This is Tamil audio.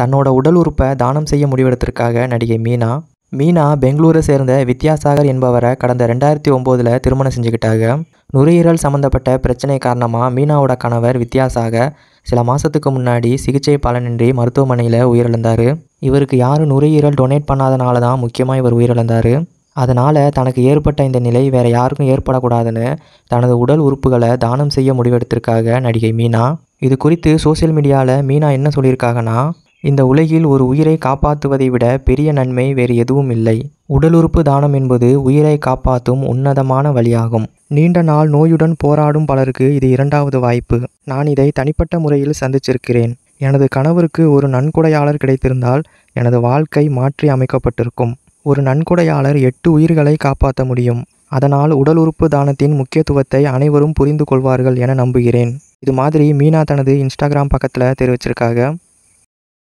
தன்னோட உடல் உறுப்பை தானம் செய்ய முடிவெடுத்திருக்காக நடிகை மீனா மீனா பெங்களூரை சேர்ந்த வித்யாசாகர் என்பவரை கடந்த ரெண்டாயிரத்தி ஒம்போதில் திருமணம் செஞ்சுக்கிட்டாங்க நுரையீரல் சம்மந்தப்பட்ட பிரச்சனை காரணமாக மீனாவோட கணவர் வித்யாசாகர் சில மாதத்துக்கு முன்னாடி சிகிச்சை பலனின்றி மருத்துவமனையில் உயிரிழந்தார் இவருக்கு யாரும் நுரையீரல் டொனேட் பண்ணாதனால தான் முக்கியமாக இவர் உயிரிழந்தார் அதனால் தனக்கு ஏற்பட்ட இந்த நிலை வேறு யாருக்கும் ஏற்படக்கூடாதுன்னு தனது உடல் உறுப்புகளை தானம் செய்ய முடிவெடுத்திருக்காங்க நடிகை மீனா இது குறித்து சோசியல் மீடியாவில் மீனா என்ன சொல்லியிருக்காங்கன்னா இந்த உலகில் ஒரு உயிரை காப்பாற்றுவதை விட பெரிய நன்மை வேறு எதுவும் இல்லை உடலுறுப்பு தானம் என்பது உயிரை காப்பாற்றும் உன்னதமான வழியாகும் நீண்ட நாள் நோயுடன் போராடும் பலருக்கு இது இரண்டாவது வாய்ப்பு நான் இதை தனிப்பட்ட முறையில் சந்திச்சிருக்கிறேன் எனது கணவருக்கு ஒரு நன்கொடையாளர் கிடைத்திருந்தால் எனது வாழ்க்கை மாற்றி அமைக்கப்பட்டிருக்கும் ஒரு நன்கொடையாளர் எட்டு உயிர்களை காப்பாற்ற முடியும் அதனால் உடல் உறுப்பு தானத்தின் முக்கியத்துவத்தை அனைவரும் புரிந்து கொள்வார்கள் என நம்புகிறேன் இது மாதிரி மீனா தனது இன்ஸ்டாகிராம் பக்கத்தில் தெரிவிச்சிருக்காங்க